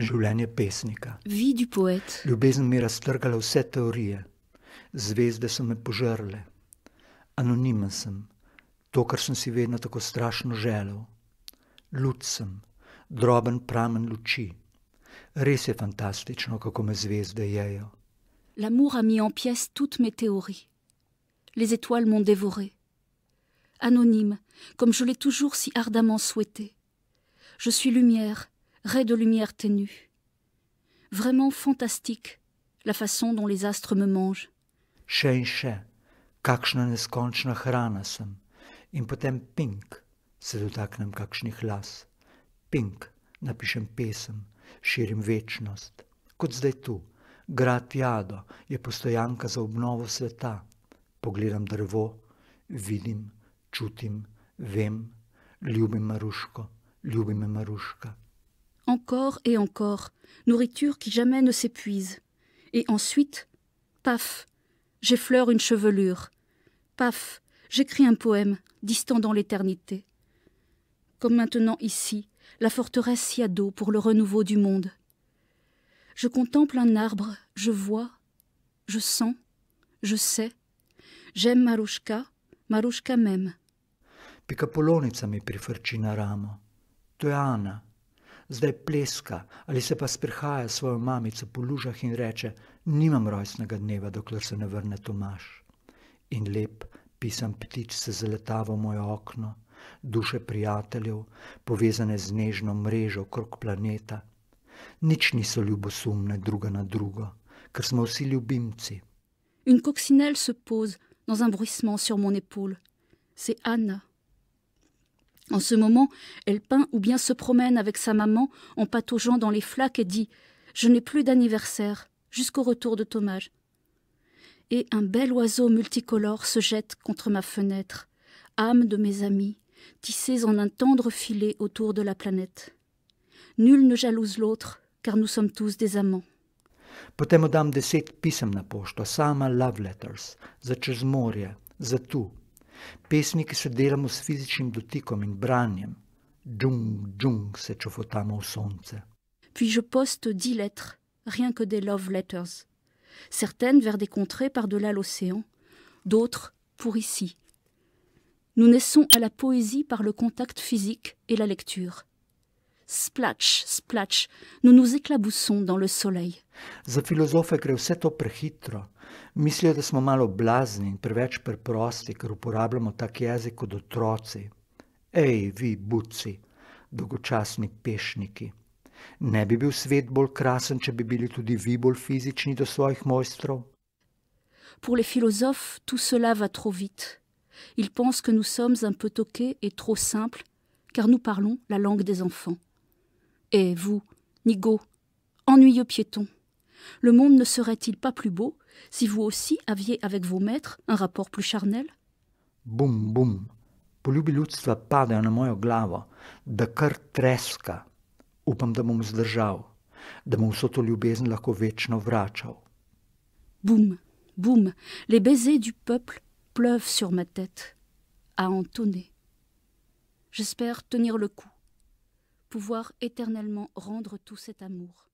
življenje pesnika. Vidi poet. Ljubezen mi je raztrgala vse teorije, zvezde so me požrle, anonimen sem, to, kar sem si vedno tako strašno želel. Luč sem, droben pramen luči. Res je fantastično, kako me zvezde jejo. L'amour a mis en pièces toutes mes théories. Les étoiles m'ont dévoré. Anonyme, comme je l'ai toujours si ardemment souhaité. Je suis lumière, raies de lumière ténue. Vraiment fantastique, la façon dont les astres me mangent. Še in še, kakšna neskončna hrana sem. In potem pink, se dotaknem kakšnih las. Pink, napišem pesem, širim večnost. Kot zdaj tu, grad Jado je postojanka za obnovo sveta. Pogledam drevo, vidim, čutim, vem, ljubim Maruško, ljubim Maruška. encore et encore, nourriture qui jamais ne s'épuise. Et ensuite, paf, j'effleure une chevelure. Paf, j'écris un poème, distant l'éternité. Comme maintenant ici, la forteresse a ado pour le renouveau du monde. Je contemple un arbre, je vois, je sens, je sais. J'aime marouchka marouchka m'aime. Pika polonica mi prifrči ramo. zdaj pleska ali se pa sprehaja s svojo mamico po lužah in reče: Nimam rojstnega dneva, dokler se ne vrne Tomaš. In lep pisan ptič se zaleta v moje okno, duše prijateljev, povezane z nežno mrežo okrog planeta. Nič niso ljubosumne druga na drugo, ker smo vsi ljubimci. In kot sinel se pozna na zamrisman sur mon epul, se Anna. En ce moment, elle peint ou bien se promène avec sa maman en pataugeant dans les flaques et dit Je n'ai plus d'anniversaire, jusqu'au retour de Thomas. Et un bel oiseau multicolore se jette contre ma fenêtre, âme de mes amis, tissés en un tendre filet autour de la planète. Nul ne jalouse l'autre, car nous sommes tous des amants in se Puis je poste dix lettres, rien que des love letters. Certaines vers des contrées par-delà l'océan, d'autres pour ici. Nous naissons à la poésie par le contact physique et la lecture. splash, splash, nous nous éclaboussons dans le soleil. Za filozofe gre vse to prehitro. Mislijo, da smo malo blazni in preveč preprosti, ker uporabljamo tak jezik kot otroci. Ej, vi, buci, dolgočasni pešniki. Ne bi bil svet bolj krasen, če bi bili tudi vi bolj fizični do svojih mojstrov? Pour les filozofes, tout cela va trop vite. Ils pensent que nous sommes un peu toqués et trop simples, car nous parlons la langue des enfants. Et eh, vous, Nigo, ennuyeux piéton, le monde ne serait-il pas plus beau si vous aussi aviez avec vos maîtres un rapport plus charnel Boum, boum, poljubi ljudstva padejo na mojo glavo, da kar treska. Upam, de bom zdržal, da bom vso to ljubezen Boum, boum, les baisers du peuple pleuvent sur ma tête, à entonner. J'espère tenir le coup pouvoir éternellement rendre tout cet amour.